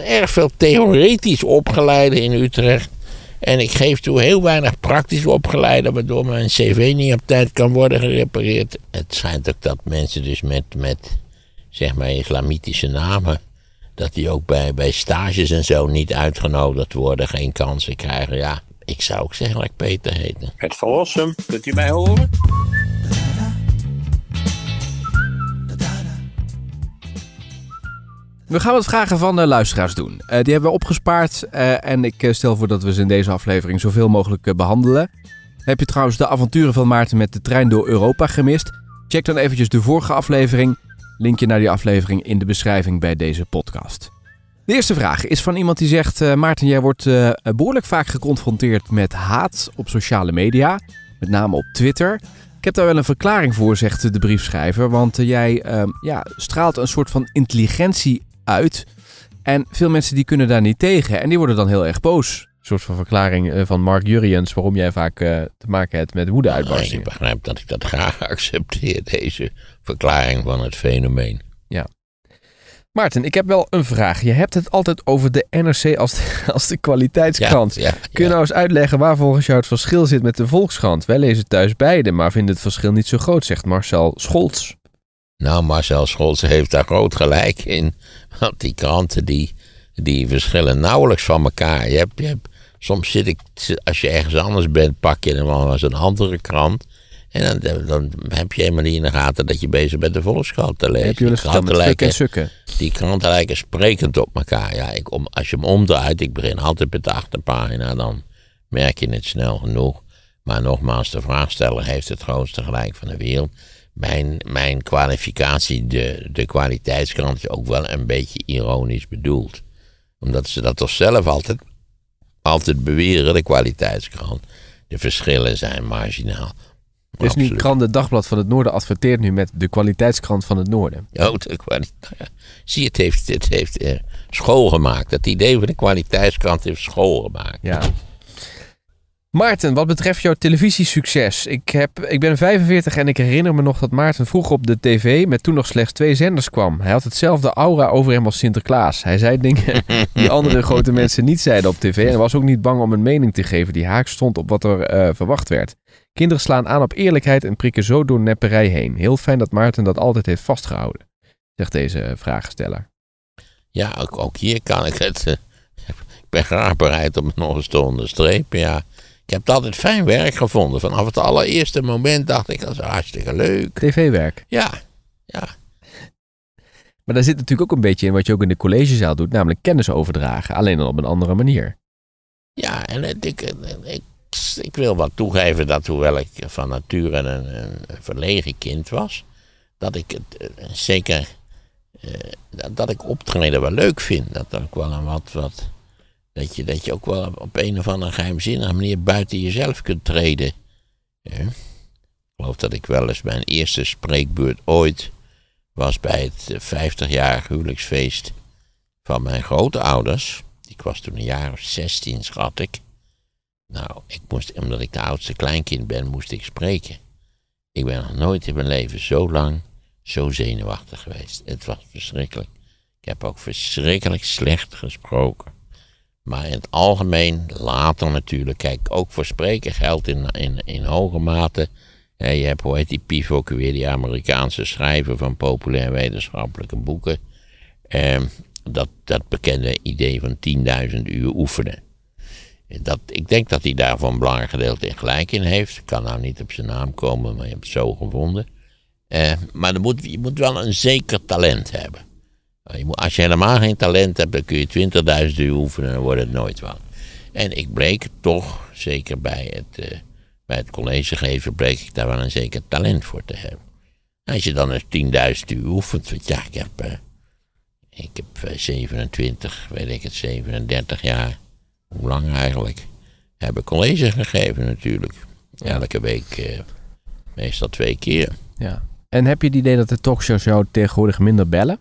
zijn erg veel theoretisch opgeleiden in Utrecht. En ik geef toe heel weinig praktisch opgeleiden, waardoor mijn cv niet op tijd kan worden gerepareerd. Het schijnt ook dat mensen dus met, met zeg maar, islamitische namen, dat die ook bij, bij stages en zo niet uitgenodigd worden, geen kansen krijgen. Ja, ik zou ook zeggen dat ik Peter heten. Het verlossen, kunt u mij horen? We gaan wat vragen van de eh, luisteraars doen. Eh, die hebben we opgespaard eh, en ik stel voor dat we ze in deze aflevering zoveel mogelijk behandelen. Heb je trouwens de avonturen van Maarten met de trein door Europa gemist? Check dan eventjes de vorige aflevering. Linkje naar die aflevering in de beschrijving bij deze podcast. De eerste vraag is van iemand die zegt: Maarten, jij wordt behoorlijk vaak geconfronteerd met haat op sociale media, met name op Twitter. Ik heb daar wel een verklaring voor, zegt de briefschrijver. Want jij ehm, ja, straalt een soort van intelligentie uit. En veel mensen die kunnen daar niet tegen en die worden dan heel erg boos. Een soort van verklaring eh, van Mark Jurriens waarom jij vaak eh, te maken hebt met woedeuitbarstingen. Nou, ik begrijp dat ik dat graag accepteer, deze verklaring van het fenomeen. Ja. Maarten, ik heb wel een vraag. Je hebt het altijd over de NRC als de, als de kwaliteitskrant. Kun je nou eens uitleggen waar volgens jou het verschil zit met de Volkskrant? Wij lezen thuis beide, maar vinden het verschil niet zo groot, zegt Marcel Scholz. Nou, Marcel Scholz heeft daar groot gelijk in. Want die kranten die, die verschillen nauwelijks van elkaar. Je hebt, je hebt, soms zit ik, als je ergens anders bent, pak je dan wel eens een andere krant. En dan, dan, heb je helemaal niet in de gaten dat je bezig bent de Volkskrant te lezen. Heb je kranten lijken, en Die kranten lijken sprekend op elkaar. Ja, ik, om, als je hem omdraait, ik begin altijd met de achterpagina, dan merk je het snel genoeg. Maar nogmaals, de vraagsteller heeft het grootste gelijk van de wereld mijn, mijn kwalificatie, de, de kwaliteitskrant, is ook wel een beetje ironisch bedoeld. Omdat ze dat toch zelf altijd, altijd beweren, de kwaliteitskrant. De verschillen zijn marginaal. Dus nu krant het Dagblad van het Noorden adverteert nu met de kwaliteitskrant van het Noorden. Oh, de kwaliteit. Nou Zie, het heeft, het heeft eh, school gemaakt. Dat idee van de kwaliteitskrant heeft school gemaakt. Ja. Maarten, wat betreft jouw televisiesucces. Ik, heb, ik ben 45 en ik herinner me nog dat Maarten vroeg op de tv met toen nog slechts twee zenders kwam. Hij had hetzelfde aura over hem als Sinterklaas. Hij zei dingen die andere grote mensen niet zeiden op tv en was ook niet bang om een mening te geven die haak stond op wat er eh, verwacht werd. Kinderen slaan aan op eerlijkheid en prikken zo door nepperij heen. Heel fijn dat Maarten dat altijd heeft vastgehouden, zegt deze vraagsteller. Ja, ook, ook hier kan ik het. Eh, ik ben graag bereid om het nog eens te onderstrepen. Ja, ik heb het altijd fijn werk gevonden. Vanaf het allereerste moment dacht ik, dat is hartstikke leuk. TV-werk? Ja, ja. Maar daar zit natuurlijk ook een beetje in wat je ook in de collegezaal doet, namelijk kennis overdragen, alleen dan op een andere manier. Ja, en ik, ik, ik, wil wel toegeven dat hoewel ik van nature een, een verlegen kind was, dat ik het eh, zeker, eh, dat, ik optreden wel leuk vind. Dat ik wel een wat, wat dat je, dat je ook wel op een of andere geheimzinnige manier buiten jezelf kunt treden. Ja. Ik geloof dat ik wel eens mijn eerste spreekbeurt ooit was bij het 50-jarig huwelijksfeest van mijn grootouders. Die was toen een jaar of 16, schat ik. Nou, ik moest, omdat ik de oudste kleinkind ben, moest ik spreken. Ik ben nog nooit in mijn leven zo lang zo zenuwachtig geweest. Het was verschrikkelijk. Ik heb ook verschrikkelijk slecht gesproken. Maar in het algemeen, later natuurlijk, kijk, ook voor spreken geldt in, in, in hoge mate. je hebt, hoe heet die Pief weer, die Amerikaanse schrijver van populair wetenschappelijke boeken. Ehm, dat, dat bekende idee van 10.000 uur oefenen. Dat, ik denk dat hij daar voor een belangrijk gedeelte in gelijk in heeft. Kan nou niet op zijn naam komen, maar je hebt het zo gevonden. Eh, maar moet, je moet wel een zeker talent hebben als je helemaal geen talent hebt, dan kun je 20.000 uur oefenen en dan wordt het nooit wat. En ik bleek toch, zeker bij het, uh, bij het collegegeven, bleek ik daar wel een zeker talent voor te hebben. Als je dan eens 10.000 uur oefent, want ja, ik heb, eh, ik heb 27, eh, weet ik het, 37 jaar, hoe lang eigenlijk, heb ik college gegeven natuurlijk. Elke week meestal twee keer. Ja. En heb je het idee dat de talkshows jou tegenwoordig minder bellen?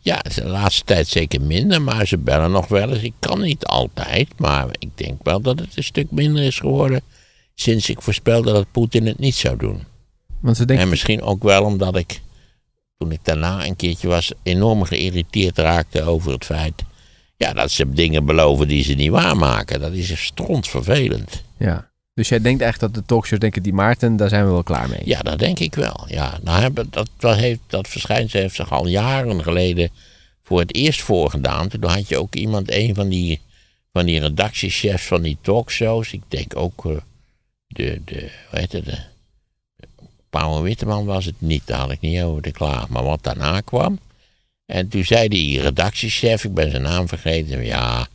Ja, de laatste tijd zeker minder, maar ze bellen nog wel eens. Ik kan niet altijd, maar ik denk wel dat het een stuk minder is geworden sinds ik voorspelde dat Poetin het niet zou doen. Want ze En misschien ook wel omdat ik, toen ik daarna een keertje was, enorm geïrriteerd raakte over het feit ja, dat ze dingen beloven die ze niet waarmaken. Dat is stront vervelend. Ja. Dus jij denkt echt dat de talkshows denken, die Maarten, daar zijn we wel klaar mee? Ja, dat denk ik wel. Ja, nou, dat, dat, heeft, dat verschijnsel heeft zich al jaren geleden voor het eerst voorgedaan. Toen had je ook iemand, een van die, van die redactiechefs van die talkshows. Ik denk ook eh, de, de, hoe heet het, de, Paul Witteman was het niet, daar had ik niet over te klaar. Maar wat daarna kwam. En toen zei die redactiechef, ik ben zijn naam vergeten, ja...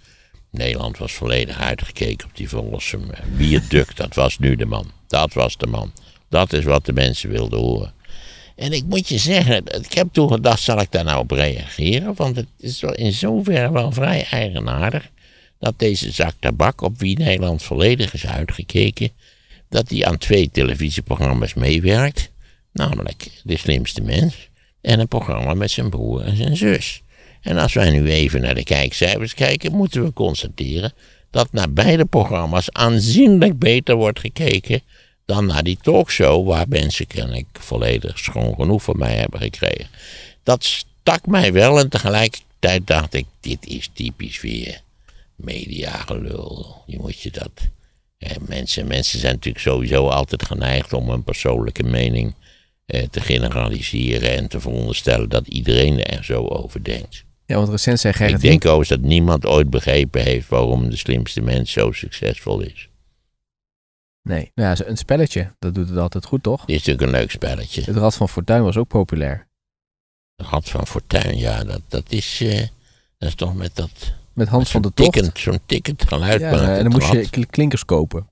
Nederland was volledig uitgekeken op die Verlossum. Bierduk, dat was nu de man. Dat was de man. Dat is wat de mensen wilden horen. En ik moet je zeggen, ik heb toen gedacht, zal ik daar nou op reageren? Want het is wel in zoverre wel vrij eigenaardig dat deze zak tabak, op wie Nederland volledig is uitgekeken, dat die aan twee televisieprogramma's meewerkt. Namelijk De Slimste Mens en een programma met zijn broer en zijn zus. En als wij nu even naar de kijkcijfers kijken, moeten we constateren dat naar beide programma's aanzienlijk beter wordt gekeken dan naar die talkshow waar mensen kennelijk volledig schoon genoeg van mij hebben gekregen. Dat stak mij wel en tegelijkertijd dacht ik, dit is typisch weer mediagelul. Je moet je dat... Eh, mensen, mensen zijn natuurlijk sowieso altijd geneigd om hun persoonlijke mening eh, te generaliseren en te veronderstellen dat iedereen er zo over denkt. Ja, want recent zei Gerrit... Ik denk overigens dat niemand ooit begrepen heeft waarom de slimste mens zo succesvol is. Nee, nou ja, een spelletje, dat doet het altijd goed, toch? Dit is natuurlijk een leuk spelletje. Het Rad van Fortuin was ook populair. Het Rad van Fortuin, ja, dat, dat, is, eh, dat is toch met dat... Met Hans van de Tocht. Zo'n tikkend geluid ja, En dan moest je klinkers kopen.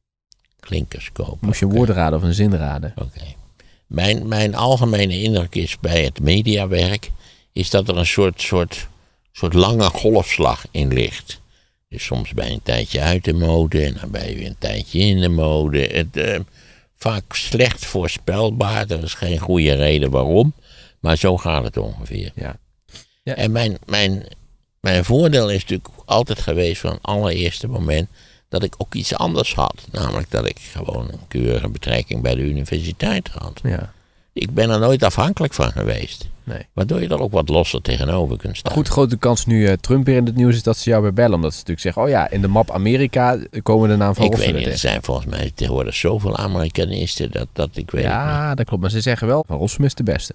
Klinkers kopen. Moest je woorden raden of een zin raden. Oké. Mijn, mijn algemene indruk is bij het mediawerk... is dat er een soort, soort soort lange golfslag in ligt. Dus soms bij een tijdje uit de mode en dan ben je weer een tijdje in de mode. Het, eh, vaak slecht voorspelbaar, er is geen goede reden waarom. Maar zo gaat het ongeveer. Ja. En mijn, mijn, mijn voordeel is natuurlijk altijd geweest van het allereerste moment dat ik ook iets anders had. Namelijk dat ik gewoon een keurige betrekking bij de universiteit had. Ja. Ik ben er nooit afhankelijk van geweest. Nee. Waardoor je dan ook wat losser tegenover kunt staan. Goed, grote kans nu eh, Trump weer in het nieuws is dat ze jou weer bellen. Omdat ze natuurlijk zeggen, oh ja, in de map Amerika komen de naam van Ik weet niet, er zijn volgens mij tegenwoordig zoveel Amerikanisten dat, dat ik weet Ja, dat klopt. Maar ze zeggen wel, van Rossum is de beste.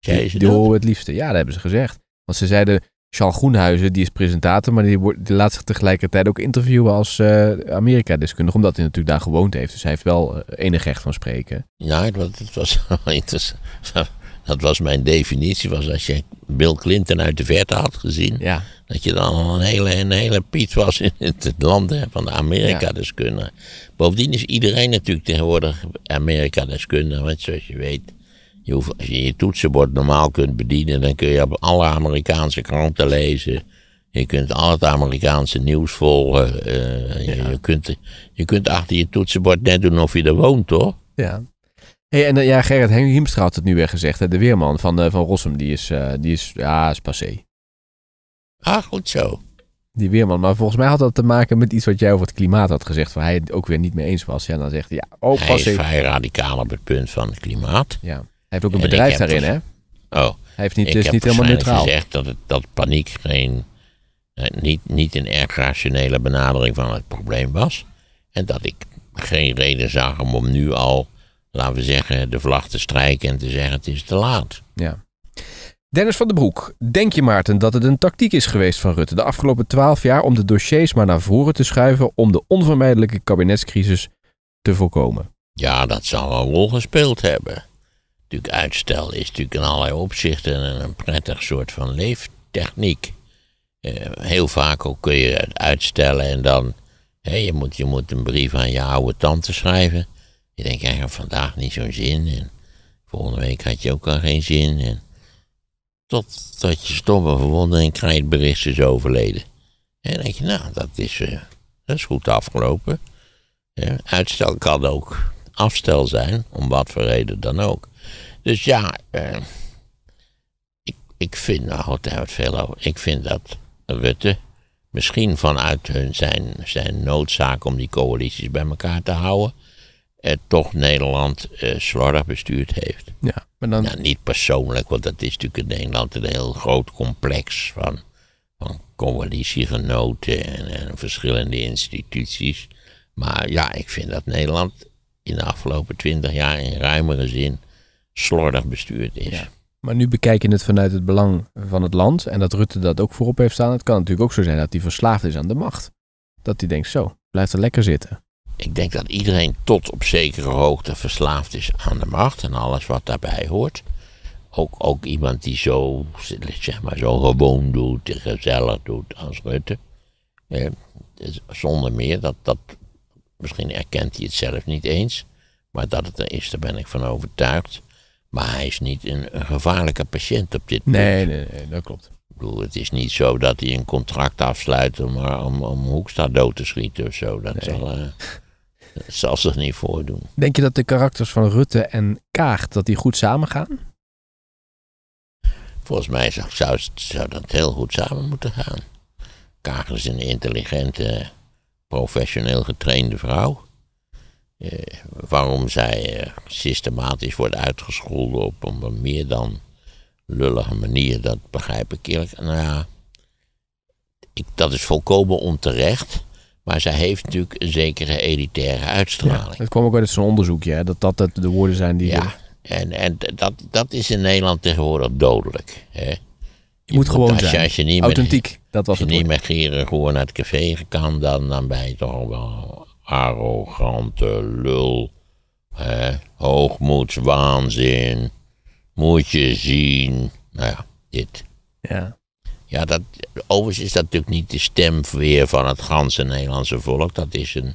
die, horen het liefste. Ja, dat hebben ze gezegd. Want ze zeiden, Charles Groenhuizen, die is presentator, maar die, wordt, die laat zich tegelijkertijd ook interviewen als eh, Amerika-deskundige, omdat hij natuurlijk daar gewoond heeft. Dus hij heeft wel eh, enig recht van spreken. Ja, nou, het was, het was wel interessant dat was mijn definitie, was als je Bill Clinton uit de verte had gezien, dat je dan al een hele, een hele piet was in het land van de Amerika-deskundige. Bovendien is iedereen natuurlijk tegenwoordig Amerika-deskundige, want zoals je weet, je hoeft, als je je toetsenbord normaal kunt bedienen, dan kun je op alle Amerikaanse kranten lezen. Je kunt al het Amerikaanse nieuws volgen. Eh, je, kunt, je kunt achter je toetsenbord net doen of je er woont, toch? Ja. Hey, en eh, ja, Gerrit Hiemstra had het nu weer gezegd. Hè? De weerman van, eh, van Rossum, die is, eh, die is, ja, is passé. Ah, goed zo. Die weerman. Maar volgens mij had dat te maken met iets wat jij over het klimaat had gezegd. Waar hij het ook weer niet mee eens was. Ja, dan zegt hij, ja, oh, passé. Hij is vrij radicaal op het punt van het klimaat. Ja. Hij heeft ook een bedrijf daarin, dus- hè? Oh. Hij heeft niet, ik dus heb niet helemaal neutraal. gezegd dat, het, dat paniek geen, niet, niet een erg rationele benadering van het probleem was. En dat ik geen reden zag om nu al laten we zeggen, de vlag te strijken en te zeggen het is te laat. Ja. Dennis van den Broek, denk je Maarten dat het een tactiek is geweest van Rutte de afgelopen twaalf jaar om de dossiers maar naar voren te schuiven om de onvermijdelijke kabinetscrisis te voorkomen? Ja, dat zal een rol gespeeld hebben. Natuurlijk, uitstel is natuurlijk in allerlei opzichten een prettig soort van leeftechniek. Eh, heel vaak ook kun je het uitstellen en dan, je, moet, je moet een brief aan je oude tante schrijven. Je denkt, eigenlijk vandaag niet zo'n zin. En volgende week had je ook al geen zin. En totdat je stomme verwondering krijgt, het bericht is overleden. En dan denk je, nou, dat is, eh, dat is goed afgelopen. Ja, uitstel kan ook afstel zijn, om wat voor reden dan ook. Dus ja, eh, ik, ik vind, nou, daar veel over. Ik vind dat Rutte misschien vanuit hun, zijn, zijn noodzaak om die coalities bij elkaar te houden eh, toch Nederland eh, slordig bestuurd heeft. Ja, maar dan... niet persoonlijk, want dat is natuurlijk in Nederland een heel groot complex van, van coalitiegenoten en, en verschillende instituties. Maar ja, ik vind dat Nederland in de afgelopen twintig jaar in ruimere zin slordig bestuurd is. Maar nu bekijken je het vanuit het belang van het land en dat Rutte dat ook voorop heeft staan. Het kan natuurlijk ook zo zijn dat hij verslaafd is aan de macht. Dat hij denkt, zo, blijft er lekker zitten. Ik denk dat iedereen tot op zekere hoogte verslaafd is aan de macht en alles wat daarbij hoort. Ook, ook iemand die zo, zeg maar, zo gewoon doet en gezellig doet als Rutte. Eh, dus zonder meer, dat, dat, misschien erkent hij het zelf niet eens. Maar dat het er is, daar ben ik van overtuigd. Maar hij is niet een, gevaarlijke patiënt op dit moment. Nee, nee, nee, dat klopt. Ik bedoel, het is niet zo dat hij een contract afsluit om, om, om Hoekstra dood te schieten of zo. Dat zal, eh, dat zal zich niet voordoen. Denk je dat de karakters van Rutte en Kaag dat die goed samengaan? Volgens mij zou, zou, dat heel goed samen moeten gaan. Kaag is een intelligente, professioneel getrainde vrouw. Eh, waarom zij eh, systematisch wordt uitgescholden op een meer dan lullige manier, dat begrijp ik eerlijk. Nou ja, ik, dat is volkomen onterecht. Maar zij heeft natuurlijk een zekere elitaire uitstraling. dat kwam ook uit zo'n onderzoek, hè? dat dat de woorden zijn die... Ja, en, en dat, dat is in Nederland tegenwoordig dodelijk. Hè? Je, moet gewoon zijn, als je niet authentiek, dat was als je niet meer gewoon naar het café kan, dan, dan ben je toch wel arrogante lul. Hè? Hoogmoedswaanzin, moet je zien. Nou ja, dit. Ja. Ja, dat, overigens is dat natuurlijk niet de stem weer van het ganse Nederlandse volk. Dat is, een,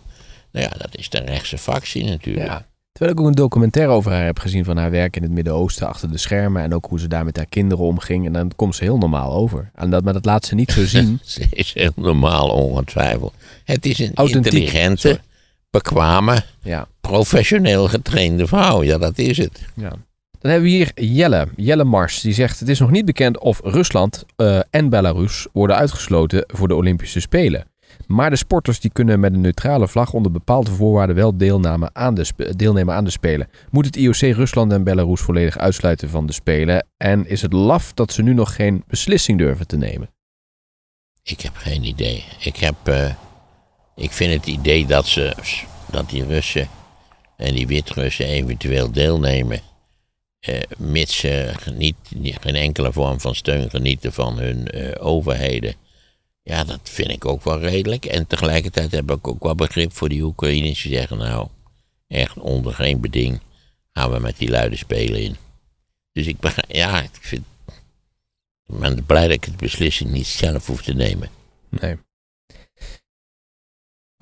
nou ja, dat is de rechtse fractie natuurlijk. Ja. Terwijl ik ook een documentaire over haar heb gezien van haar werk in het Midden-Oosten achter de schermen. En ook hoe ze daar met haar kinderen omging. En dan komt ze heel normaal over. En dat, maar dat laat ze niet zo zien. ze is heel normaal, ongetwijfeld. Het is een intelligente, bekwame, ja. professioneel getrainde vrouw. Ja, dat is het. Ja. Dan hebben we hier Jelle, Jelle Mars. Die zegt: Het is nog niet bekend of Rusland eh, en Belarus worden uitgesloten voor de Olympische Spelen. Maar de sporters die kunnen met een neutrale vlag onder bepaalde voorwaarden wel deelnemen aan de, deelnemen aan de Spelen. Moet het IOC Rusland en Belarus volledig uitsluiten van de Spelen? En is het laf dat ze nu nog geen beslissing durven te nemen? Ik heb geen idee. Ik, heb, eh, ik vind het idee dat, ze, dat die Russen en die Wit-Russen eventueel deelnemen eh, mits ze niet, geen enkele vorm van steun genieten van hun eh, overheden. Ja, dat vind ik ook wel redelijk. En tegelijkertijd heb ik ook wel begrip voor die Oekraïners die zeggen: Nou, echt onder geen beding gaan we met die luide spelen in. Dus ik ja, ik vind. Ik ben blij dat ik de beslissing niet zelf hoef te nemen. Nee.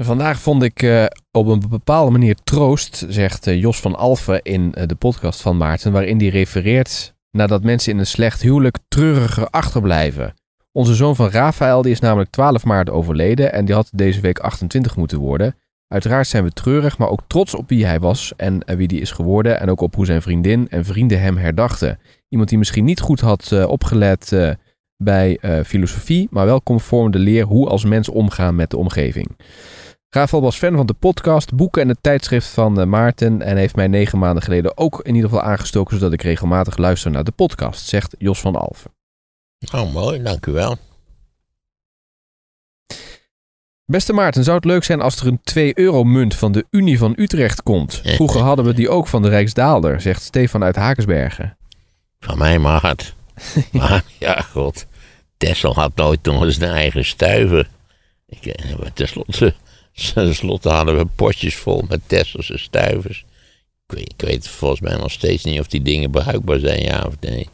Vandaag vond ik eh, op een bepaalde manier troost, zegt eh, Jos van Alfen in eh, de podcast van Maarten, waarin hij refereert nadat mensen in een slecht huwelijk treuriger achterblijven. Onze zoon van Rafael die is namelijk 12 maart overleden en die had deze week 28 moeten worden. Uiteraard zijn we treurig, maar ook trots op wie hij was en wie die is geworden en ook op hoe zijn vriendin en vrienden hem herdachten. Iemand die misschien niet goed had opgelet bij filosofie, maar wel conform de leer hoe als mens omgaan met de omgeving. Rafael was fan van de podcast, boeken en het tijdschrift van eh, Maarten en heeft mij negen maanden geleden ook in ieder geval aangestoken zodat ik regelmatig luister naar de podcast, zegt Jos van Alfen. Oh, mooi, dank u wel. Beste Maarten, zou het leuk zijn als er een 2-euro-munt van de Unie van Utrecht komt? Vroeger hadden we die ook van de Rijksdaalder, zegt Stefan uit Hakersbergen. Van mij mag het. Maar ja, god. Tessel had nooit nog eens een eigen stuiven. Ik, eh, Ten slotte hadden we potjes vol met tessels en stuivers. Ik weet, ik weet, volgens mij nog steeds niet of die dingen bruikbaar zijn, ja of nee.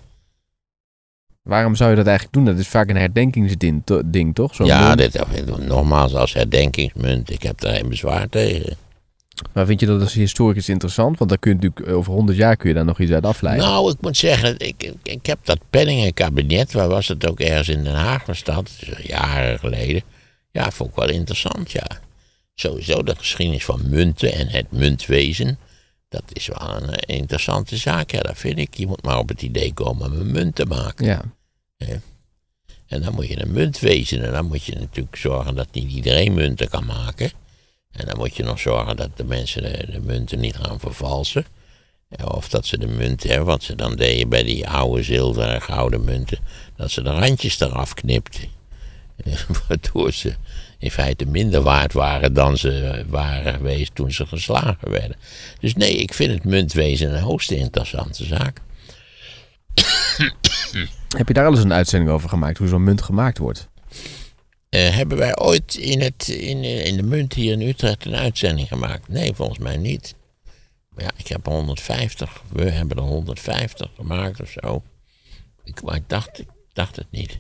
Waarom zou je dat eigenlijk doen? Dat is vaak een herdenkingsding, ding, toch? Zo ja, dit, nogmaals, als herdenkingsmunt, ik heb daar geen bezwaar tegen. Maar vind je dat als historisch interessant? Want dan kun je natuurlijk eh, over honderd jaar kun je daar nog iets uit afleiden. Nou, ik moet zeggen, ik, ik heb dat penningenkabinet, waar was het ook ergens in Den Haag was dat, jaren geleden. Ja, vond ik wel interessant, ja sowieso de geschiedenis van munten en het muntwezen. Dat is wel een eh, interessante zaak. Ja, dat vind ik. Je moet maar op het idee komen om een munt te maken. Ja. En dan moet je een muntwezen. En dan moet je natuurlijk zorgen dat niet iedereen munten kan maken. En dan moet je nog zorgen dat de mensen de, munten niet gaan vervalsen. Of dat ze de munten, hè, wat ze dan deden bij die oude zilveren en gouden munten, dat ze de randjes eraf knipten. Waardoor ze in feite minder waard waren dan ze waren geweest toen ze geslagen werden. Dus nee, ik vind het muntwezen een hoogst interessante zaak. Heb je daar al eens een uitzending over gemaakt, hoe zo'n munt gemaakt wordt? Eh, hebben wij ooit in, het, in, in de munt hier in Utrecht een uitzending gemaakt? Nee, volgens mij niet. Maar ja, ik heb 150, we hebben er 150 gemaakt of zo. Ik, maar ik dacht, ik dacht het niet.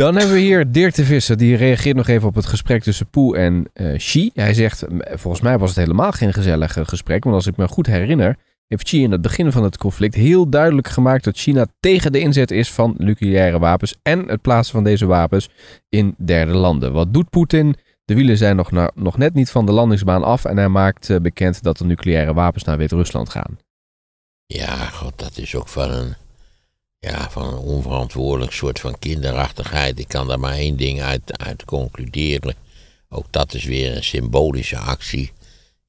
Dan hebben we hier Dirk de Visser. Die reageert nog even op het gesprek tussen Poe en uh, Xi. Hij zegt, volgens mij was het helemaal geen gezellig eh, gesprek. Want als ik me goed herinner, heeft Xi in het begin van het conflict heel duidelijk gemaakt dat China tegen de inzet is van nucleaire wapens en het plaatsen van deze wapens in derde landen. Wat doet Poetin? De wielen zijn nog, nog net niet van de landingsbaan af en hij maakt eh, bekend dat de nucleaire wapens naar Wit-Rusland gaan. Ja, god, dat is ook van een ja, van een onverantwoordelijk soort van kinderachtigheid. Ik kan daar maar één ding uit, uit concluderen. Ook dat is weer een symbolische actie.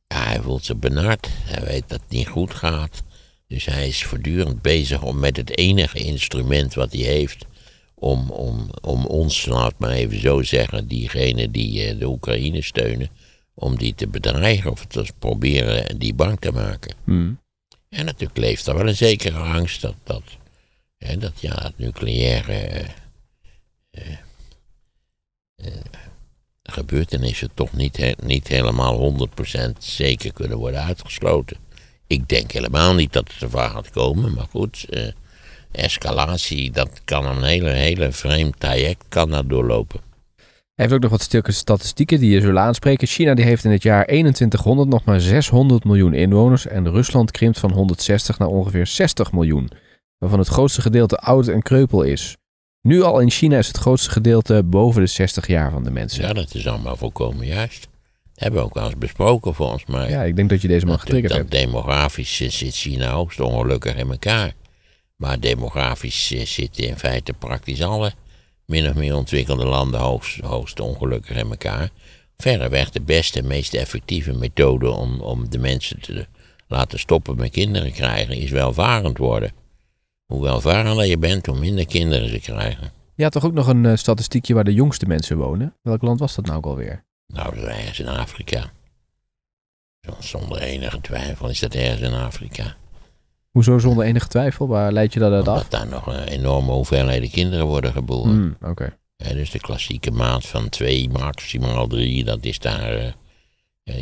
Ja, hij voelt zich benard. Hij weet dat het niet goed gaat. Dus hij is voortdurend bezig om met het enige instrument wat hij heeft. Om, om, om ons, laat maar even zo zeggen, diegenen die eh, de Oekraïne steunen. om die te bedreigen of te proberen die bang te maken. Hmm. En natuurlijk leeft er wel een zekere angst dat. dat dat ja, het nucleaire uh, uh, gebeurtenissen toch niet, niet helemaal 100% zeker kunnen worden uitgesloten. Ik denk helemaal niet dat het ervan gaat komen, maar goed, escalatie, dat kan een hele, hele vreemd traject kan dat doorlopen. Hij heeft ook nog wat stukken statistieken die je zullen aanspreken. China die heeft in het jaar 2100 nog maar 600 miljoen inwoners en Rusland krimpt van 160 naar ongeveer 60 miljoen waarvan het grootste gedeelte oud en kreupel is. Nu al in China is het grootste gedeelte boven de 60 jaar van de mensen. Ja, dat is allemaal volkomen juist. hebben we ook al eens besproken volgens mij. Ja, ik denk dat je deze man getriggerd hebt. Demografisch zit China hoogst ongelukkig in elkaar. Maar demografisch zitten in feite praktisch alle min of meer ontwikkelde landen hoogst, hoogst ongelukkig in elkaar. Verreweg de beste en meest effectieve methode om, om de mensen te laten stoppen met kinderen krijgen is welvarend worden hoe welvarender je bent, hoe minder kinderen ze krijgen. Je had toch ook nog een eh, statistiekje waar de jongste mensen wonen? Welk land was dat nou ook alweer? Nou, dat is ergens in Afrika. Zonder enige twijfel is dat ergens in Afrika. Hoezo zonder enige twijfel? Waar leid je dat uit af? Dat daar nog een enorme hoeveelheden kinderen worden geboren. Hmm, oké. dus de klassieke maat van twee, maximaal drie, dat is daar... Eh,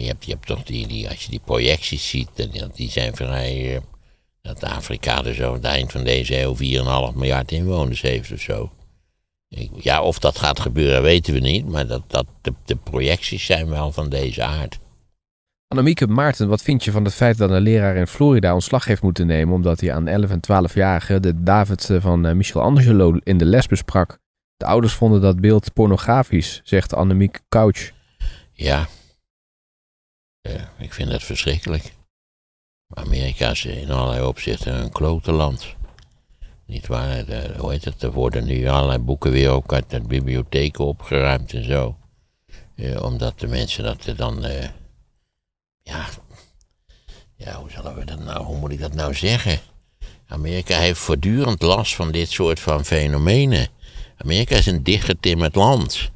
je, hebt, je hebt toch die, die, als je die projecties ziet, die, die zijn vrij... Eh, dat Afrika er zo het eind van deze eeuw 4,5 miljard inwoners heeft of zo. ja, of dat gaat gebeuren weten we niet, maar dat, dat, de, projecties zijn wel van deze aard. Annemieke Maarten, wat vind je van het feit dat een leraar in Florida ontslag heeft moeten nemen omdat hij aan 11 en 12-jarigen de David van eh, Michelangelo in de les besprak? De ouders vonden dat beeld pornografisch, zegt Annemieke Couch. Ja. ja ik vind dat verschrikkelijk. Amerika is in allerlei opzichten een klote land. Niet waar? hoe heet het? Er worden nu allerlei boeken weer ook uit de bibliotheken opgeruimd en zo. Eh, omdat de mensen dat dan. Eh, ja. Ja, hoe zullen we dat nou? Hoe moet ik dat nou zeggen? Amerika heeft voortdurend last van dit soort van fenomenen. Amerika is een dichtgetimmerd land.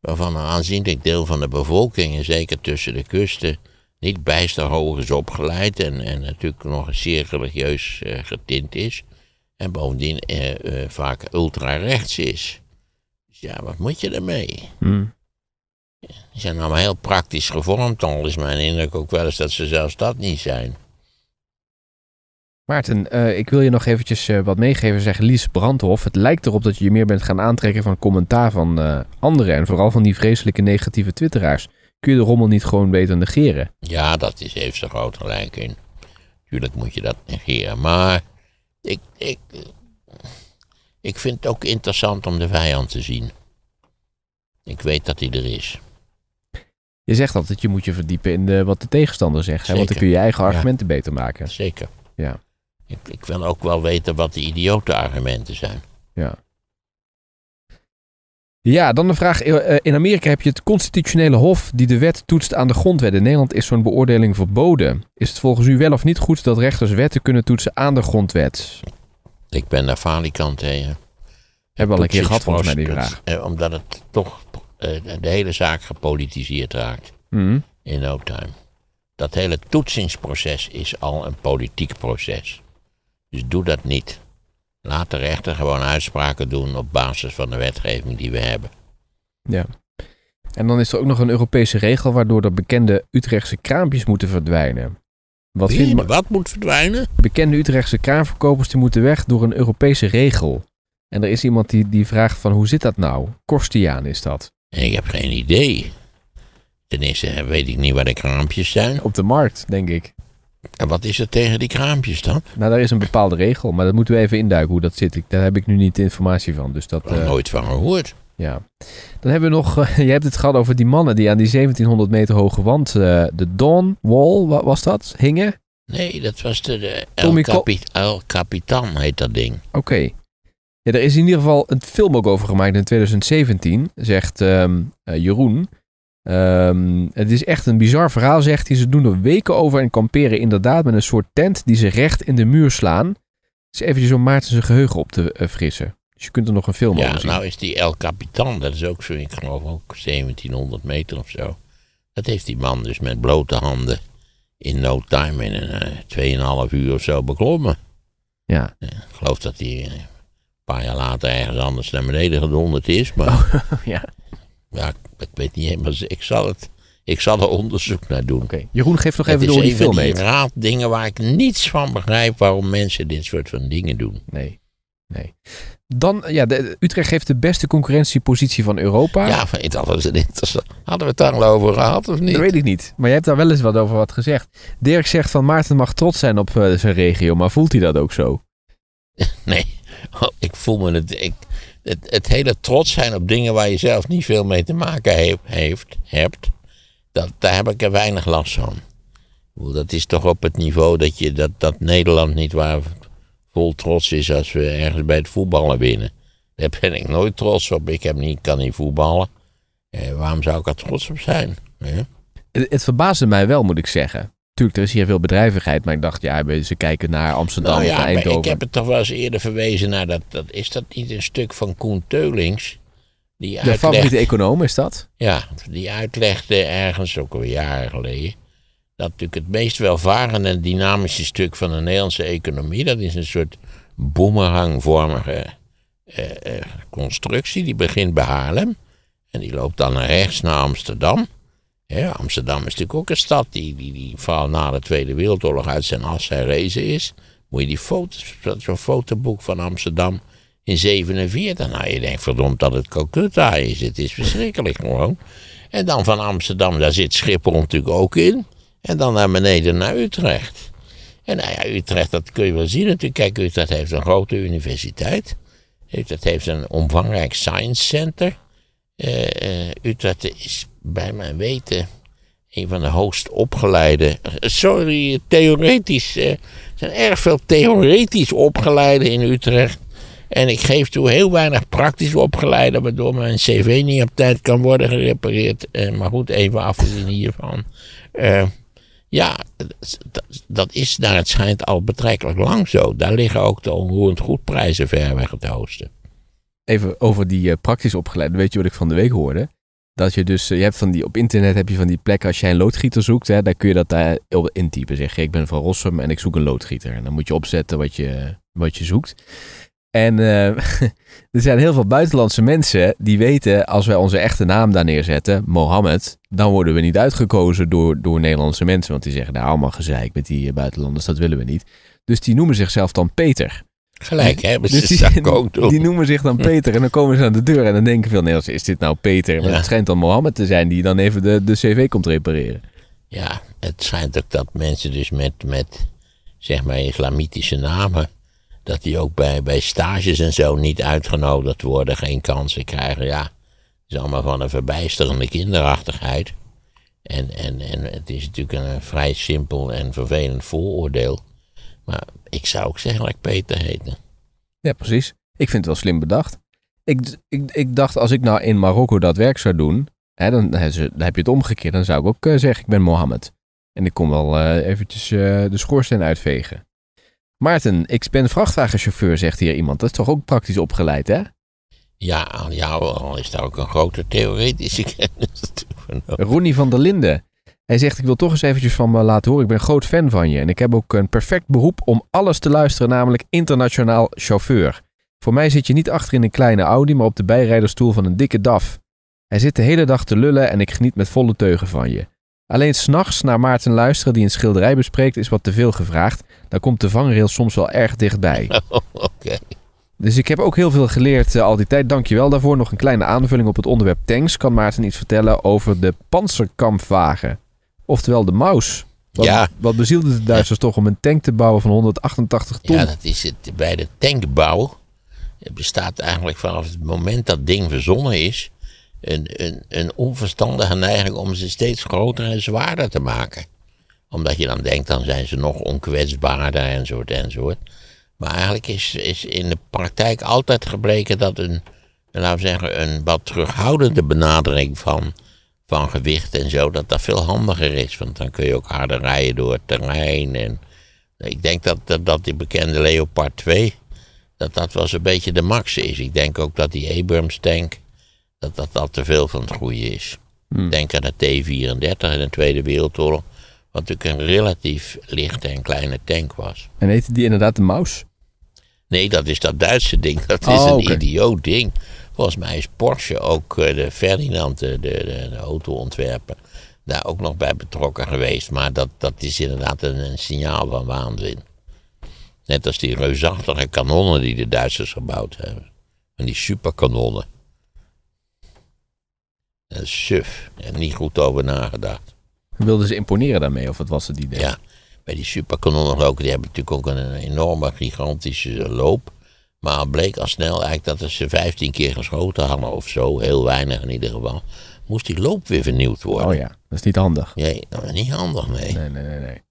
Waarvan een aanzienlijk deel van de bevolking, en zeker tussen de kusten niet bijster hoog is opgeleid en, en natuurlijk nog zeer religieus eh, getint is. En bovendien eh, eh, vaak ultra-rechts is. Dus ja, wat moet je ermee? Hmm. zijn allemaal heel praktisch gevormd, al is mijn indruk ook wel eens dat ze zelfs dat niet zijn. Maarten, ik wil je nog eventjes wat meegeven, zeg Lies Brandhof. Het lijkt erop dat je je meer bent gaan aantrekken van commentaar van uh, anderen en vooral van die vreselijke negatieve twitteraars kun je de rommel niet gewoon beter negeren. Ja, dat is, heeft ze groot gelijk in. Tuurlijk moet je dat negeren. Maar ik, ik, ik vind het ook interessant om de vijand te zien. Ik weet dat hij er is. Je zegt altijd, je moet je verdiepen in de, wat de tegenstander zegt. Hè? Want dan kun je je eigen argumenten beter maken. Zeker. Ja. Ik, ik, wil ook wel weten wat de idiote argumenten zijn. Ja. Ja, dan de vraag. Eh, eh, in Amerika heb je het constitutionele hof die de wet toetst aan de grondwet. In Nederland is zo'n beoordeling verboden. Is het volgens u wel of niet goed dat rechters wetten kunnen toetsen aan de grondwet? Ik ben daar falikant tegen. Hebben we al een keer gehad volgens mij die vraag. Eh, omdat het toch de hele zaak gepolitiseerd raakt. Hmm. In no time. Dat hele toetsingsproces is al een politiek proces. Dus doe dat niet. Laat de rechter gewoon uitspraken doen op basis van de wetgeving die we hebben. Ja. En dan is er ook nog een Europese regel waardoor er bekende Utrechtse kraampjes moeten verdwijnen. Wat, wat moet verdwijnen? Bekende Utrechtse kraanverkopers die moeten weg door een Europese regel. En er is iemand die, die vraagt van hoe zit dat nou? Korstiaan is dat. Ik heb geen idee. Ten eerste weet ik niet waar de kraampjes zijn. Op de markt, denk ik. En wat is er tegen die kraampjes dan? Nou, daar is een bepaalde regel, maar dat moeten we even induiken hoe dat zit. Ik, daar heb ik nu niet informatie van. Dus dat, uh... nooit van gehoord. Ja. Dan hebben we nog, uh, je hebt het gehad over die mannen die aan die 1700 meter hoge wand, eh, de Don Wall, wat was dat? Hingen? Nee, dat was de, El, Capitan, El, Capitan heet dat ding. Oké. Ja, er is in ieder geval een film ook over gemaakt in 2017, zegt ehm, eh, Jeroen. Ehm, het is echt een bizar verhaal, zegt hij. Ze doen er weken over en kamperen inderdaad met een soort tent die ze recht in de muur slaan. Is eventjes om Maarten zijn geheugen op te eh, frissen. Dus je kunt er nog een film over zien. Ja, nou is die El Capitan, dat is ook zo, ik geloof ook 1700 meter of zo. Dat heeft die man dus met blote handen in no time, in een 2,5 eh, uur of zo beklommen. Ja. Ik geloof dat hij eh, een paar jaar later ergens anders naar beneden gedonderd is, maar... Oh, ja ja, ik weet niet helemaal. Ik zal, het, ik zal er onderzoek naar doen. Jeroen, geeft nog even door die film mee. raad dingen waar ik niets van begrijp waarom mensen dit soort van dingen doen. Nee. Nee. Dan, ja, Utrecht heeft de beste concurrentiepositie van Europa. Ja, vind dat is interessant. Hadden we het daar al over gehad of niet? Dat weet ik niet. Maar je hebt daar wel eens wat over wat gezegd. Dirk zegt van Maarten mag trots zijn op eh, zijn regio, maar voelt hij dat ook zo? Nee, ik voel me het. Ik, het, het, hele trots zijn op dingen waar je zelf niet veel mee te maken heeft, hebt, dat, daar heb ik er weinig last van. Dat is toch op het niveau dat, je, dat, dat Nederland niet waar vol trots is als we ergens bij het voetballen winnen. Daar ben ik nooit trots op. Ik heb niet, kan niet voetballen. Eh, waarom zou ik er trots op zijn? Het, het verbaasde mij wel, moet ik zeggen. Tuurlijk, er is hier veel bedrijvigheid, maar ik dacht, ja, ze kijken naar Amsterdam en nou ja, Eindhoven. ik heb het toch wel eens eerder verwezen naar dat, dat. Is dat niet een stuk van Koen Teulings? Die de uitlegde, favoriete econoom is dat? Ja, die uitlegde ergens, ook al jaren geleden, dat natuurlijk het meest welvarende en dynamische stuk van de Nederlandse economie, dat is een soort boemerangvormige eh, eh, constructie. Die begint bij Haarlem en die loopt dan naar rechts naar Amsterdam. Ja, Amsterdam is natuurlijk ook een stad die, die, vooral na de Tweede Wereldoorlog uit zijn as herrezen is. Moet je die foto's, zo'n fotoboek van Amsterdam in 47. Nou, je denkt verdomd dat het Calcutta is. Het is verschrikkelijk gewoon. En dan van Amsterdam, daar zit Schiphol natuurlijk ook in. En dan naar beneden naar Utrecht. En nou ja, Utrecht, dat kun je wel zien natuurlijk. Kijk, Utrecht heeft een grote universiteit. Utrecht heeft een omvangrijk science center. Eh, eh, Utrecht is bij mijn weten een van de hoogst opgeleide. Sorry, theoretisch. Eh, er zijn erg veel theoretisch opgeleide in Utrecht. En ik geef toe heel weinig praktisch opgeleide waardoor mijn cv niet op tijd kan worden gerepareerd. Eh, maar goed, even afgezien hiervan. Eh, ja, dat is naar het schijnt al betrekkelijk lang zo. Daar liggen ook de onroerend goedprijzen ver weg het hoogste. Even over die praktisch opgeleide. Weet je wat ik van de week hoorde? Dat je dus, eh, je hebt van die, op internet heb je van die plekken, als jij een loodgieter zoekt, hè, dan kun je dat daar intypen. Zeg je, ik ben van Rossum en ik zoek een loodgieter. En dan moet je opzetten wat je, wat je zoekt. En eh, er zijn heel veel buitenlandse mensen die weten, als wij onze echte naam daar neerzetten, Mohammed, dan worden we niet uitgekozen door, door Nederlandse mensen. Want die zeggen, nou allemaal gezeik met die eh, buitenlanders, dat willen we niet. Dus die noemen zichzelf dan Peter. Gelijk, hè? Dus die, ook die noemen zich dan Peter en dan komen ze aan de deur en dan denken veel Nederlanders, is dit nou Peter? Maar het schijnt dan Mohammed te zijn die dan even de, de cv komt repareren. Ja, het schijnt ook dat mensen dus met, met zeg maar, islamitische namen, dat die ook bij, bij stages en zo niet uitgenodigd worden, geen kansen krijgen. Ja, het is allemaal van een verbijsterende kinderachtigheid. En, en, en het is natuurlijk een vrij simpel en vervelend vooroordeel. Maar ik zou ook zeggen, dat ik Peter heten. Ja, precies. Ik vind het wel slim bedacht. Ik, ik, ik dacht, als ik nou in Marokko dat werk zou doen, hè, dan, dan, heb je het omgekeerd. Dan zou ik ook eh, zeggen, ik ben Mohammed. En ik kom wel uh, eventjes eh, de schoorsteen uitvegen. Maarten, ik ben vrachtwagenchauffeur, zegt hier iemand. Dat is toch ook praktisch opgeleid, hè? Ja, ja al is daar ook een grote theoretische kennis toe van. Ronnie van der Linden. Hij zegt, ik wil toch eens eventjes van me laten horen. Ik ben groot fan van je. En ik heb ook een perfect beroep om alles te luisteren, namelijk internationaal chauffeur. Voor mij zit je niet achter in een kleine Audi, maar op de bijrijderstoel van een dikke DAF. Hij zit de hele dag te lullen en ik geniet met volle teugen van je. Alleen s'nachts naar Maarten luisteren die een schilderij bespreekt is wat te veel gevraagd. Daar komt de vangrail soms wel erg dichtbij. Oké. Dus ik heb ook heel veel geleerd eh, al die tijd. Dankjewel daarvoor. Nog een kleine aanvulling op het onderwerp tanks. Kan Maarten iets vertellen over de panzerkampwagen? Oftewel de Maus. Wat, ja. wat bezielde de Duitsers toch om een tank te bouwen van 188 ton? Ja, dat is het. Bij de tankbouw bestaat eigenlijk vanaf het moment dat ding verzonnen is. Een, een, een onverstandige neiging om ze steeds groter en zwaarder te maken. Omdat je dan denkt, dan zijn ze nog onkwetsbaarder enzovoort enzovoort. Maar eigenlijk is, is in de praktijk altijd gebleken dat een, laten we zeggen, een wat terughoudende benadering van van gewicht en zo, dat dat veel handiger is. Want dan kun je ook harder rijden door het terrein. En nou, ik denk dat, dat, die bekende Leopard 2, dat dat wel zo'n beetje de max is. Ik denk ook dat die Abrams tank, dat dat al te veel van het goede is. Hmm. Denk aan de T-34 in de Tweede Wereldoorlog, wat natuurlijk een relatief lichte en kleine tank was. En heette die inderdaad de Maus? Nee, dat is dat Duitse ding. Dat is oh, een okay. idioot ding. Volgens mij is Porsche ook eh, de Ferdinand, de, de, de autoontwerper, daar ook nog bij betrokken geweest. Maar dat, dat is inderdaad een, signaal van waanzin. Net als die reusachtige kanonnen die de Duitsers gebouwd hebben. En die superkanonnen. Suf, daar suf. En niet goed over nagedacht. Wilden ze imponeren daarmee, of wat was het idee? Ja, bij die superkanonnen ook. Die hebben natuurlijk ook een enorme, gigantische loop. Maar bleek al snel eigenlijk dat ze 15 keer geschoten hadden of zo, heel weinig in ieder geval, moest die loop weer vernieuwd worden. Oh ja, dat is niet handig. Nee, dat is niet handig, nee. Nee, nee, nee. nee.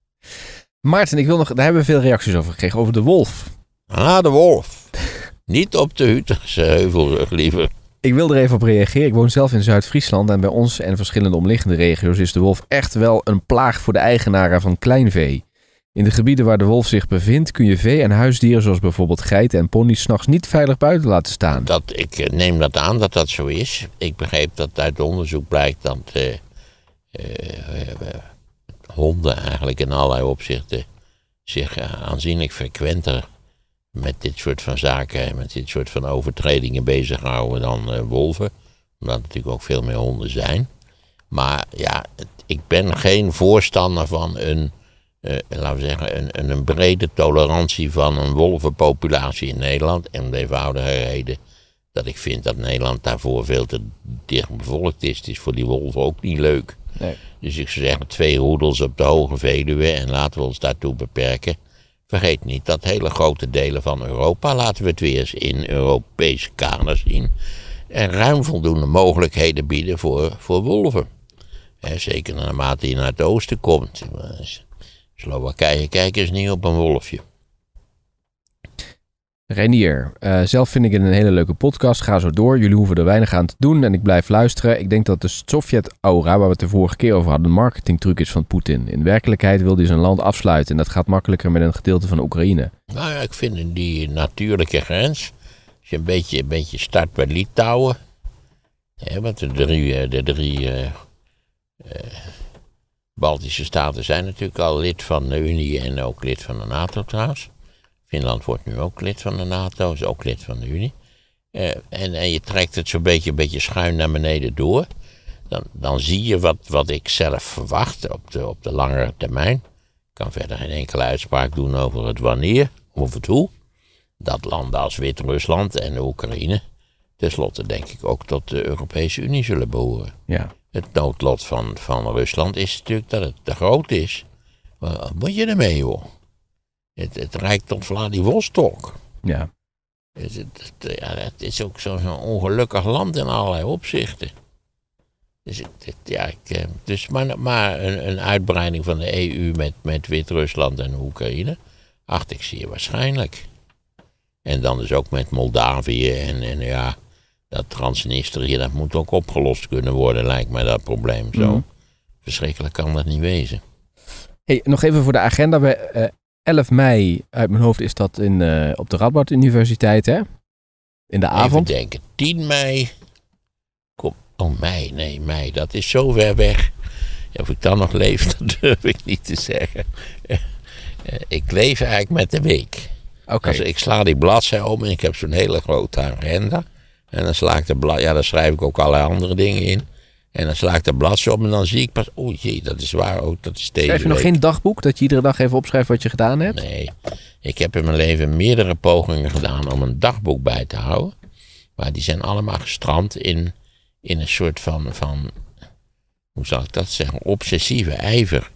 Maarten, ik wil nog, daar hebben we veel reacties over gekregen, over de wolf. Ah, de wolf. niet op de Utrechtse heuvelrug, liever. Ik wil er even op reageren. Ik woon zelf in Zuid-Friesland en bij ons en verschillende omliggende regio's is de wolf echt wel een plaag voor de eigenaren van kleinvee. In de gebieden waar de wolf zich bevindt kun je vee en huisdieren zoals bijvoorbeeld geiten en ponies s'nachts niet veilig buiten laten staan. Dat, ik eh, neem dat aan dat dat zo is. Ik begreep dat uit onderzoek blijkt dat eh, eh, honden eigenlijk in allerlei opzichten zich aanzienlijk frequenter met dit soort van zaken en met dit soort van overtredingen bezighouden dan wolven. Omdat natuurlijk ook veel meer honden zijn. Maar ja, ik ben geen voorstander van een uh, laten we zeggen, een, een, brede tolerantie van een wolvenpopulatie in Nederland. En de eenvoudige reden dat ik vind dat Nederland daarvoor veel te dicht bevolkt is. Het is voor die wolven ook niet leuk. Nee. Dus ik zou zeggen, twee roedels op de Hoge Veluwe en laten we ons daartoe beperken. Vergeet niet dat hele grote delen van Europa, laten we het weer eens in Europese kader zien, en ruim voldoende mogelijkheden bieden voor, voor wolven. zeker naarmate je naar het oosten komt. Slowakije, kijk eens niet op een wolfje. Renier, eh, zelf vind ik het een hele leuke podcast. Ga zo door. Jullie hoeven er weinig aan te doen en ik blijf luisteren. Ik denk dat de Sovjet-aura, waar we het de vorige keer over hadden, een marketingtruc is van Poetin. In werkelijkheid wil hij zijn land afsluiten en dat gaat makkelijker met een gedeelte van Oekraïne. Nou ja, ik vind die natuurlijke grens, als je een beetje, een beetje start bij Litouwen, hè, want de drie, eh, de drie eh, Baltische staten zijn natuurlijk al lid van de Unie en ook lid van de NATO trouwens. Finland wordt nu ook lid van de NATO, is ook lid van de Unie. Eh, en, en je trekt het zo'n beetje, een beetje schuin naar beneden door. Dan, dan zie je wat, wat ik zelf verwacht op de, op de langere termijn. Ik kan verder geen enkele uitspraak doen over het wanneer of het hoe. Dat landen als Wit-Rusland en de Oekraïne tenslotte denk ik ook tot de Europese Unie zullen behoren. Ja het noodlot van, van Rusland is natuurlijk dat het te groot is. Wat moet je ermee, hoor. Het, het tot Vladivostok. Ja. Het, het, het, ja, het is ook zo'n ongelukkig land in allerlei opzichten. Dus, ja, eh, dus maar, maar een, een, uitbreiding van de EU met, met Wit-Rusland en Oekraïne acht ik zeer waarschijnlijk. En dan dus ook met Moldavië en, en ja, dat Transnistrië, dat moet ook opgelost kunnen worden, lijkt mij dat probleem zo. Mhm. Verschrikkelijk kan dat niet wezen. Hey, nog even voor de agenda. We, 11 eh, mei, uit mijn hoofd, is dat in, eh, op de Radboud Universiteit, hè? In de avond. Ik denken, 10 mei. Kom, oh, mei, nee, mei, dat is zo ver weg. of ik dan nog leef, dat durf ik niet te zeggen. Eh, ik leef eigenlijk met de week. Okay. ik sla die bladzij om en ik heb zo'n hele grote agenda. En dan sla ik de blad, ja, dan schrijf ik ook allerlei andere dingen in. En dan sla ik de bladzijde op en dan zie ik pas, oh jee, dat is waar ook, oh, dat is tegen. Schrijf je nog geen dagboek dat je iedere dag even opschrijft wat je gedaan hebt? Nee, ik heb in mijn leven meerdere pogingen gedaan om een dagboek bij te houden. Maar die zijn allemaal gestrand in, in een soort van, van, hoe zal ik dat zeggen, obsessieve ijver.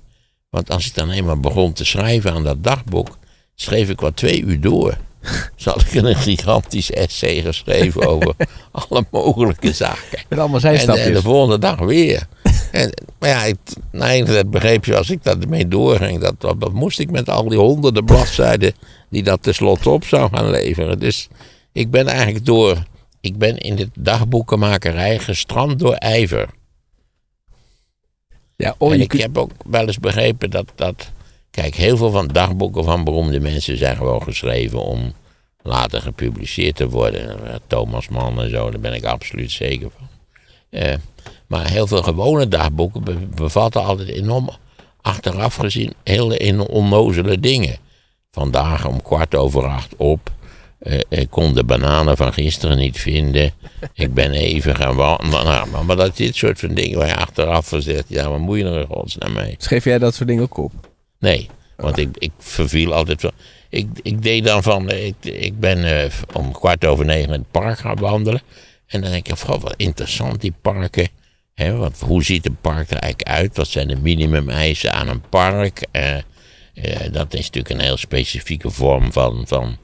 Want als ik dan eenmaal begon te schrijven aan dat dagboek, schreef ik wat twee uur door. zal ik een gigantisch essay geschreven over alle mogelijke zaken. Met allemaal zijn en, en de volgende dag weer. En, maar ja, nee, begreep je als ik daarmee doorging. Dat, dat, dat, moest ik met al die honderden bladzijden die dat tenslotte op zou gaan leveren. Dus ik ben eigenlijk door, ik ben in het dagboekenmakerij gestrand door ijver. Ja, oh, en ik heb ook wel eens begrepen dat, dat, kijk, heel veel van dagboeken van beroemde mensen zijn gewoon geschreven om later gepubliceerd te worden. Eh, Thomas Mann en zo, daar ben ik absoluut zeker van. Eh, maar heel veel gewone dagboeken bevatten altijd enorm, achteraf gezien, hele onnozele dingen. Vandaag om kwart over acht op. Eh, ik kon de bananen van gisteren niet vinden. Ik ben even gaan wandelen. Nou, maar, maar, dat dit soort van dingen waar je achteraf van zegt, ja, wat moet je er in godsnaam mee? Schreef jij dat soort dingen ook op? Nee, want ik, ik verviel altijd van... Ik, ik deed dan van, ik, ik ben eh, om kwart over negen in het park gaan wandelen. En dan denk ik, van wat interessant die parken. Hè, want hoe ziet een park er eigenlijk uit? Wat zijn de minimumeisen aan een park? Eh, eh, dat is natuurlijk een heel specifieke vorm van, van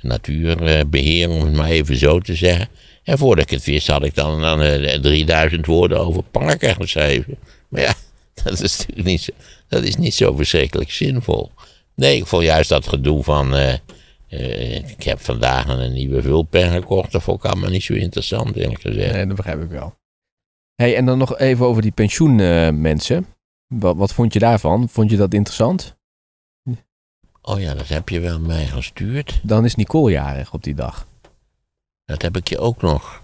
natuurbeheer, om het maar even zo te zeggen. En voordat ik het wist, had ik dan, dan 3000 woorden over parken geschreven. Maar ja, dat is natuurlijk niet dat is niet zo verschrikkelijk zinvol. Nee, ik vond juist dat gedoe van. Eh, eh, ik heb vandaag een nieuwe vulpen gekocht. Dat vond ik allemaal niet zo interessant, eerlijk gezegd. Nee, dat begrijp ik wel. Hey, en dan nog even over die pensioenmensen. Eh, wat, wat vond je daarvan? Vond je dat interessant? Oh ja, dat heb je wel mij gestuurd. Dan is Nicole jarig op die dag. Dat heb ik je ook nog.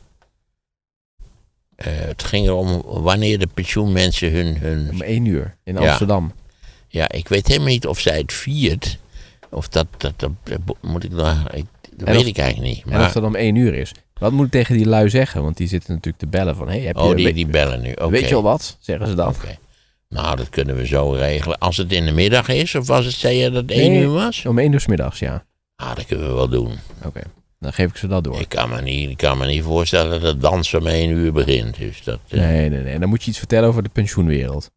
het ging erom wanneer de pensioenmensen hun. hun... Om één uur in Amsterdam. Ja. Ja, ik weet helemaal niet of zij het viert. Of dat, dat, dat, moet ik dan dat weet ik eigenlijk niet. Maar... En of dat om één uur is. Wat moet ik tegen die lui zeggen? Want die zitten natuurlijk te bellen van... Hey, heb oh, je die, die bellen nu. Weet je al wat, zeggen ze dan. Nou, dat kunnen we zo regelen. Als het in de middag is, of was het, zei je dat het één uur was? om één uur s middags, ja. Ah, dat kunnen we wel doen. Oké, dan geef ik ze dat door. Ik kan me niet, ik kan me niet voorstellen dat het dansen om één uur begint. Dus dat, eh. Nee, nee, nee. Dan moet je iets vertellen over de pensioenwereld.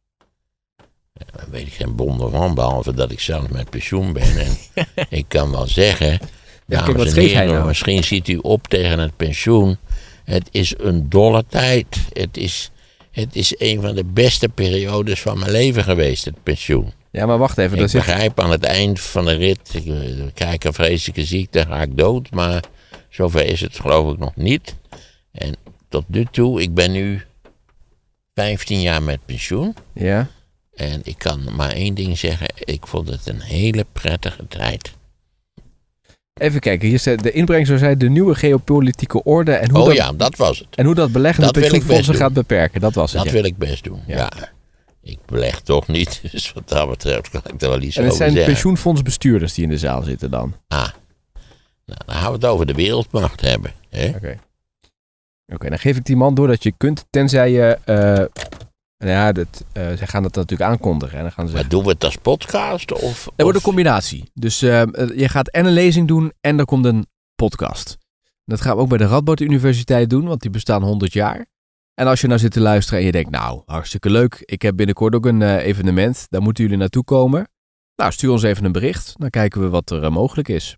Eh, weet ik geen bonder van, behalve dat ik zelf met pensioen ben. En ik kan wel zeggen, dames en heren, nou? misschien ziet u op tegen het pensioen. Het is een dolle tijd. Het is, het is een van de beste periodes van mijn leven geweest, het pensioen. Ja, maar wacht even. Ik begrijp aan het eind van de rit, ik, eh, ik een vreselijke ziekte, ga ik dood. Maar zover is het geloof ik nog niet. En tot nu toe, ik ben nu 15 jaar met pensioen. Ja. En ik kan maar één ding zeggen. Ik vond het een hele prettige tijd. Even kijken, hier staat de inbreng zo zei de nieuwe geopolitieke orde. En hoe oh dat, ja, dat was het. En hoe dat beleggende pensioenfondsen gaat beperken, dat was het. Dat wil ik best doen, ja. Ik beleg toch niet, dus wat dat betreft kan ik er wel iets over zeggen. En het zijn pensioenfondsbestuurders die in de zaal zitten dan? Ah, nou, dan gaan we het over de wereldmacht hebben. Oké, Oké, dan geef ik die man door dat je kunt, tenzij je eh, nou ja, dat, uh, zij gaan dat natuurlijk aankondigen. En dan gaan ze maar doen we het als podcast? Of, dat wordt een combinatie. Dus ehm, eh, je gaat en een lezing doen en er komt een podcast. Dat gaan we ook bij de Radboud Universiteit doen, want die bestaan 100 jaar. En als je nou zit te luisteren en je denkt, nou, hartstikke leuk. Ik heb binnenkort ook een eh, evenement. Daar moeten jullie naartoe komen. Nou, stuur ons even een bericht. Dan kijken we wat er mogelijk is.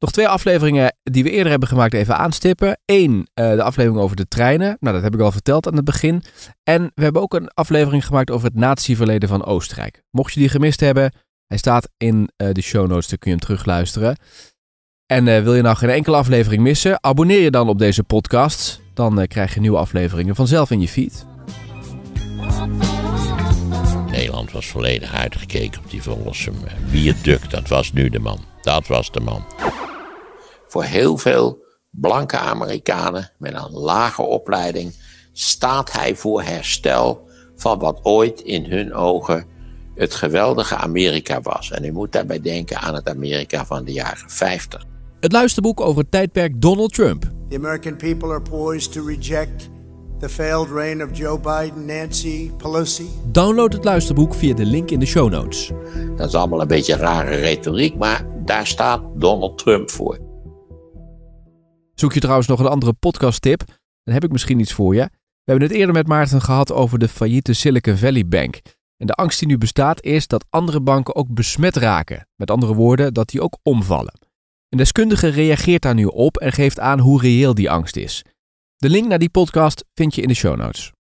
Nog twee afleveringen die we eerder hebben gemaakt even aanstippen. Eén, eh, de aflevering over de treinen. Nou, dat heb ik al verteld aan het begin. En we hebben ook een aflevering gemaakt over het natieverleden van Oostenrijk. Mocht je die gemist hebben, hij staat in eh, de show notes, dan kun je hem terugluisteren. En eh, wil je nou geen enkele aflevering missen? Abonneer je dan op deze podcast. Dan krijg je nieuwe afleveringen vanzelf in je feed. Nederland was volledig uitgekeken op die het Viaduct, dat was nu de man. Dat was de man voor heel veel blanke Amerikanen met een lage opleiding staat hij voor herstel van wat ooit in hun ogen het geweldige Amerika was. En u moet daarbij denken aan het Amerika van de jaren 50. Het luisterboek over het tijdperk Donald Trump. The American people are poised to reject the failed reign of Joe Biden, Nancy Pelosi. Download het luisterboek via de link in de show notes. Dat is allemaal een beetje rare retoriek, maar daar staat Donald Trump voor. Zoek je trouwens nog een andere podcast-tip? Dan heb ik misschien iets voor je. We hebben het eerder met Maarten gehad over de failliete Silicon Valley Bank. En de angst die nu bestaat is dat andere banken ook besmet raken. Met andere woorden, dat die ook omvallen. Een deskundige reageert daar nu op en geeft aan hoe reëel die angst is. De link naar die podcast vind je in de show notes.